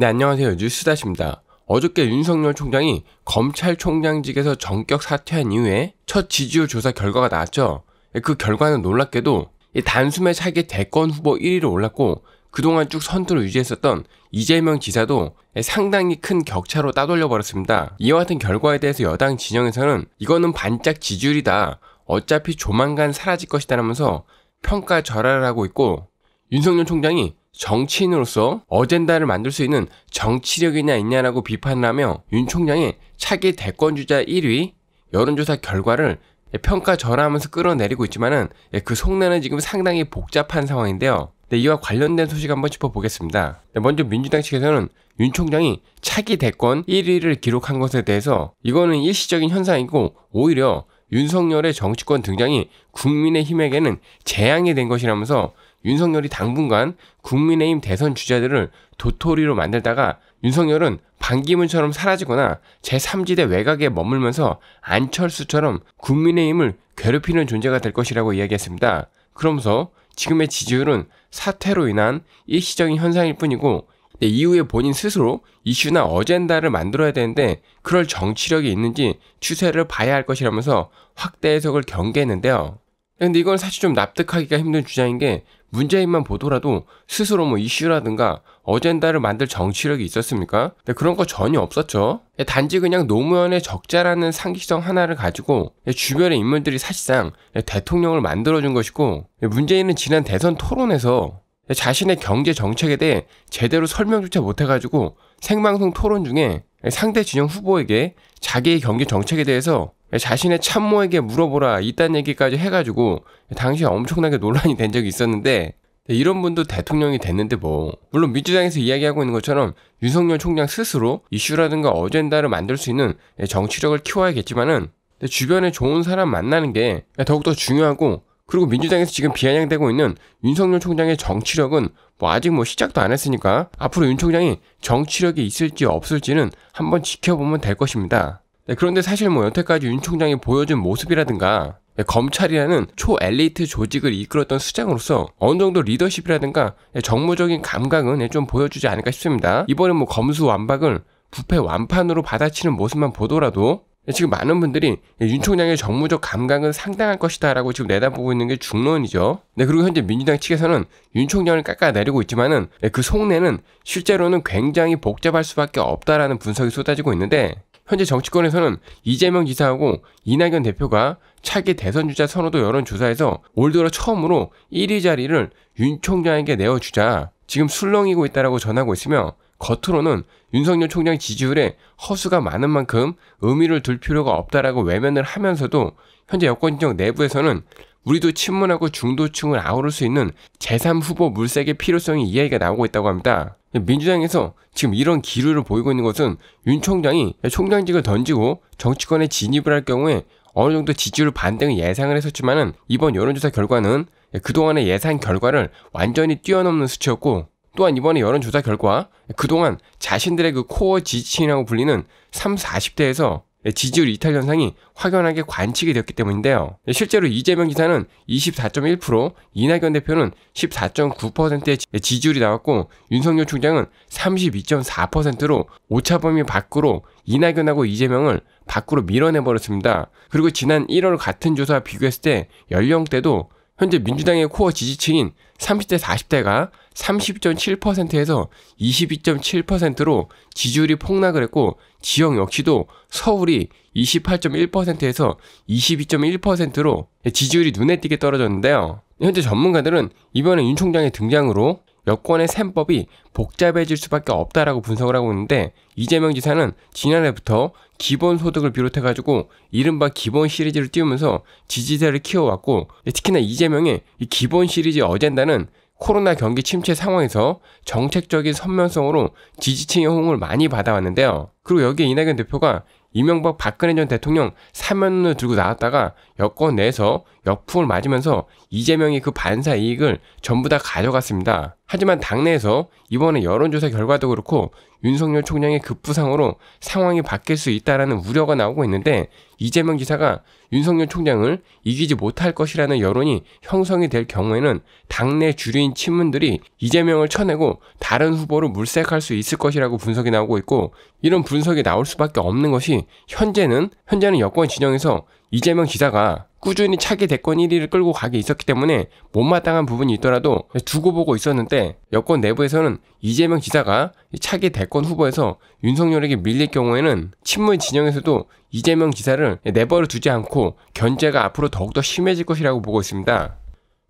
네, 안녕하세요. 뉴스다십니다. 어저께 윤석열 총장이 검찰총장직에서 전격 사퇴한 이후에 첫 지지율 조사 결과가 나왔죠. 예, 그 결과는 놀랍게도 단숨에 차게 대권 후보 1위로 올랐고 그동안 쭉 선두를 유지했었던 이재명 지사도 예, 상당히 큰 격차로 따돌려 버렸습니다. 이와 같은 결과에 대해서 여당 진영에서는 이거는 반짝 지지율이다. 어차피 조만간 사라질 것이다라면서 평가 절하를 하고 있고 윤석열 총장이 정치인으로서 어젠다를 만들 수 있는 정치력이냐 있냐라고 비판을 하며 윤 총장이 차기 대권주자 1위 여론조사 결과를 평가전하하면서 끌어내리고 있지만은 예, 그 속내는 지금 상당히 복잡한 상황인데요. 네, 이와 관련된 소식 한번 짚어보겠습니다. 네, 먼저 민주당 측에서는 윤 총장이 차기 대권 1위를 기록한 것에 대해서 이거는 일시적인 현상이고 오히려 윤석열의 정치권 등장이 국민의 힘에게는 재앙이 된 것이라면서 윤석열이 당분간 국민의힘 대선 주자들을 도토리로 만들다가 윤석열은 반기문처럼 사라지거나 제3지대 외곽에 머물면서 안철수처럼 국민의힘을 괴롭히는 존재가 될 것이라고 이야기했습니다. 그러면서 지금의 지지율은 사태로 인한 일시적인 현상일 뿐이고 네, 이후에 본인 스스로 이슈나 어젠다를 만들어야 되는데 그럴 정치력이 있는지 추세를 봐야 할 것이라면서 확대 해석을 경계했는데요. 근데 이건 사실 좀 납득하기가 힘든 주장인 게 문재인만 보더라도 스스로 뭐 이슈라든가 어젠다를 만들 정치력이 있었습니까? 네, 그런 거 전혀 없었죠. 단지 그냥 노무현의 적자라는 상기성 하나를 가지고 주변의 인물들이 사실상 대통령을 만들어준 것이고 문재인은 지난 대선 토론에서 자신의 경제 정책에 대해 제대로 설명조차 못해가지고 생방송 토론 중에 상대 진영 후보에게 자기의 경제 정책에 대해서 자신의 참모에게 물어보라 이딴 얘기까지 해가지고 당시 엄청나게 논란이 된 적이 있었는데 이런 분도 대통령이 됐는데 뭐 물론 민주당에서 이야기하고 있는 것처럼 윤석열 총장 스스로 이슈라든가 어젠다를 만들 수 있는 정치력을 키워야겠지만은 주변에 좋은 사람 만나는 게 더욱더 중요하고 그리고 민주당에서 지금 비아냥되고 있는 윤석열 총장의 정치력은 뭐 아직 뭐 시작도 안 했으니까 앞으로 윤 총장이 정치력이 있을지 없을지는 한번 지켜보면 될 것입니다. 네, 그런데 사실 뭐 여태까지 윤 총장이 보여준 모습이라든가 네, 검찰이라는 초엘리트 조직을 이끌었던 수장으로서 어느 정도 리더십이라든가 네, 정무적인 감각은 네, 좀 보여주지 않을까 싶습니다. 이번에 뭐 검수 완박을 부패 완판으로 받아치는 모습만 보더라도 지금 많은 분들이 윤 총장의 정무적 감각은 상당할 것이다 라고 지금 내다보고 있는 게 중론이죠. 네, 그리고 현재 민주당 측에서는 윤 총장을 깎아내리고 있지만은 그 속내는 실제로는 굉장히 복잡할 수밖에 없다라는 분석이 쏟아지고 있는데 현재 정치권에서는 이재명 지사하고 이낙연 대표가 차기 대선 주자 선호도 여론조사에서 올 들어 처음으로 1위 자리를 윤 총장에게 내어주자 지금 술렁이고 있다라고 전하고 있으며 겉으로는 윤석열 총장 지지율에 허수가 많은 만큼 의미를 둘 필요가 없다라고 외면을 하면서도 현재 여권 진영 내부에서는 우리도 친문하고 중도층을 아우를 수 있는 제3후보 물색의 필요성이 이야기가 나오고 있다고 합니다. 민주당에서 지금 이런 기류를 보이고 있는 것은 윤 총장이 총장직을 던지고 정치권에 진입을 할 경우에 어느 정도 지지율 반등을 예상을 했었지만 이번 여론조사 결과는 그동안의 예상 결과를 완전히 뛰어넘는 수치였고 또한 이번에 여론조사 결과 그동안 자신들의 그 코어 지지층이라고 불리는 3, 40대에서 예, 지지율 이탈 현상이 확연하게 관측이 되었기 때문인데요. 예, 실제로 이재명 기사는 24.1%, 이낙연 대표는 14.9%의 예, 지지율이 나왔고 윤석열 총장은 32.4%로 오차범위 밖으로 이낙연하고 이재명을 밖으로 밀어내버렸습니다. 그리고 지난 1월 같은 조사와 비교했을 때 연령대도 현재 민주당의 코어 지지층인 30대 40대가 30.7%에서 22.7%로 지지율이 폭락을 했고 지역 역시도 서울이 28.1%에서 22.1%로 지지율이 눈에 띄게 떨어졌는데요. 현재 전문가들은 이번에 윤 총장의 등장으로 여권의 셈법이 복잡해질 수밖에 없다라고 분석을 하고 있는데 이재명 지사는 지난해부터 기본소득을 비롯해가지고 이른바 기본 시리즈를 띄우면서 지지세를 키워왔고 특히나 이재명의 이 기본 시리즈 어젠다는 코로나 경기 침체 상황에서 정책적인 선명성으로 지지층의 호응을 많이 받아왔는데요. 그리고 여기에 이낙연 대표가 이명박 박근혜 전 대통령 사면론을 들고 나왔다가 여권 내에서 역풍을 맞으면서 이재명이 그 반사 이익을 전부 다 가져갔습니다. 하지만 당내에서 이번에 여론조사 결과도 그렇고 윤석열 총장의 급부상으로 상황이 바뀔 수 있다라는 우려가 나오고 있는데 이재명 지사가 윤석열 총장을 이기지 못할 것이라는 여론이 형성이 될 경우에는 당내 주류인 친문들이 이재명을 쳐내고 다른 후보로 물색할 수 있을 것이라고 분석이 나오고 있고 이런 분석이 나올 수밖에 없는 것이 현재는 현재는 여권 진영에서 이재명 기사가 꾸준히 차기 대권 1위를 끌고 가게 있었기 때문에 못마땅한 부분이 있더라도 두고 보고 있었는데 여권 내부에서는 이재명 기사가 차기 대권 후보에서 윤석열에게 밀릴 경우에는 친문 진영에서도 이재명 기사를 내버려 두지 않고 견제가 앞으로 더욱더 심해질 것이라고 보고 있습니다.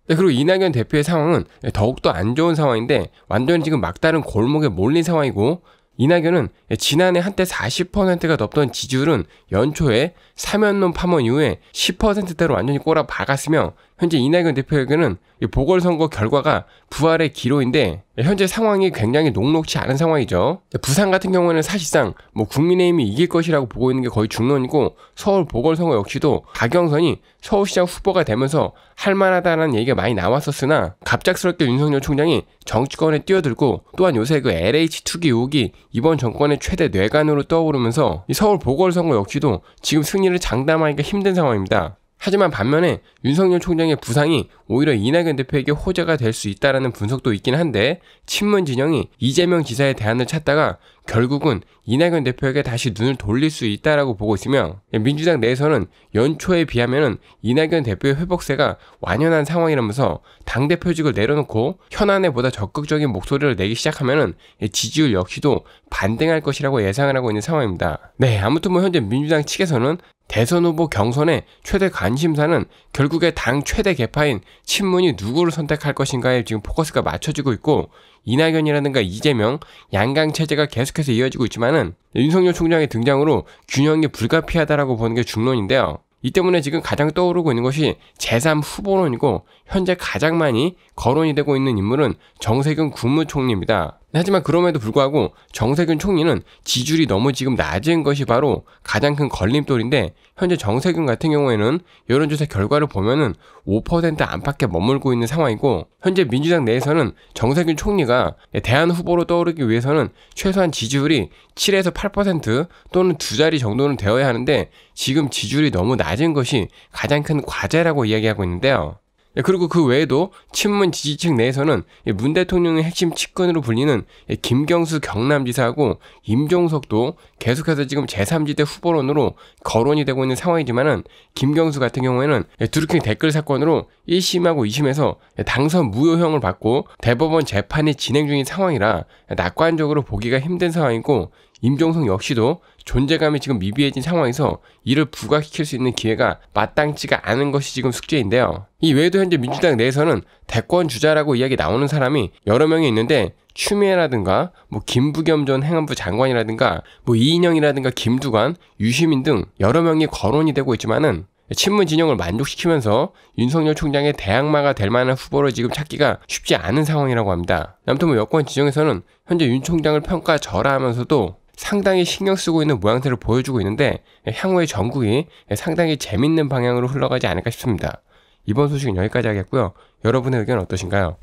네, 그리고 이낙연 대표의 상황은 더욱더 안 좋은 상황인데 완전히 지금 막다른 골목에 몰린 상황이고 이낙연은 지난해 한때 40%가 넘던 지지율은 연초에 사면론 파문 이후에 10%대로 완전히 꼬라박았으며 현재 이낙연 대표에게는 보궐선거 결과가 부활의 기로인데 현재 상황이 굉장히 녹록치 않은 상황이죠. 부산 같은 경우에는 사실상 뭐 국민의힘이 이길 것이라고 보고 있는 게 거의 중론이고 서울 보궐선거 역시도 박영선이 서울시장 후보가 되면서 할만하다는 얘기가 많이 나왔었으나 갑작스럽게 윤석열 총장이 정치권에 뛰어들고 또한 요새 그 LH 투기 의혹이 이번 정권의 최대 뇌관으로 떠오르면서 이 서울 보궐선거 역시도 지금 승리를 장담하기가 힘든 상황입니다. 하지만 반면에 윤석열 총장의 부상이 오히려 이낙연 대표에게 호재가 될 수 있다라는 분석도 있긴 한데 친문 진영이 이재명 지사의 대안을 찾다가 결국은 이낙연 대표에게 다시 눈을 돌릴 수 있다라고 보고 있으며 예, 민주당 내에서는 연초에 비하면 이낙연 대표의 회복세가 완연한 상황이라면서 당대표직을 내려놓고 현안에 보다 적극적인 목소리를 내기 시작하면 예, 지지율 역시도 반등할 것이라고 예상을 하고 있는 상황입니다. 네, 아무튼 뭐 현재 민주당 측에서는 대선 후보 경선의 최대 관심사는 결국에 당 최대 개파인 친문이 누구를 선택할 것인가에 지금 포커스가 맞춰지고 있고 이낙연이라든가 이재명, 양강 체제가 계속해서 이어지고 있지만은 윤석열 총장의 등장으로 균형이 불가피하다라고 보는 게 중론인데요. 이 때문에 지금 가장 떠오르고 있는 것이 제3 후보론이고 현재 가장 많이 거론이 되고 있는 인물은 정세균 국무총리입니다. 하지만 그럼에도 불구하고 정세균 총리는 지지율이 너무 지금 낮은 것이 바로 가장 큰 걸림돌인데 현재 정세균 같은 경우에는 여론조사 결과를 보면은 5% 안팎에 머물고 있는 상황이고 현재 민주당 내에서는 정세균 총리가 대한 후보로 떠오르기 위해서는 최소한 지지율이 7에서 8% 또는 두 자리 정도는 되어야 하는데 지금 지지율이 너무 낮은 것이 가장 큰 과제라고 이야기하고 있는데요. 예, 그리고 그 외에도 친문 지지층 내에서는 문 대통령의 핵심 측근으로 불리는 김경수 경남지사하고 임종석도 계속해서 지금 제3지대 후보론으로 거론이 되고 있는 상황이지만은 김경수 같은 경우에는 드루킹 댓글 사건으로 1심하고 2심에서 당선 무효형을 받고 대법원 재판이 진행 중인 상황이라 낙관적으로 보기가 힘든 상황이고 임종성 역시도 존재감이 지금 미비해진 상황에서 이를 부각시킬 수 있는 기회가 마땅치가 않은 것이 지금 숙제인데요. 이 외에도 현재 민주당 내에서는 대권 주자라고 이야기 나오는 사람이 여러 명이 있는데 추미애라든가 뭐 김부겸 전 행안부 장관이라든가 뭐 이인영이라든가 김두관, 유시민 등 여러 명이 거론이 되고 있지만은 친문 진영을 만족시키면서 윤석열 총장의 대항마가 될 만한 후보를 지금 찾기가 쉽지 않은 상황이라고 합니다. 남토모 여권 진영에서는 현재 윤 총장을 평가절하하면서도 상당히 신경 쓰고 있는 모양새를 보여주고 있는데 향후의 전국이 상당히 재밌는 방향으로 흘러가지 않을까 싶습니다. 이번 소식은 여기까지 하겠고요. 여러분의 의견 어떠신가요?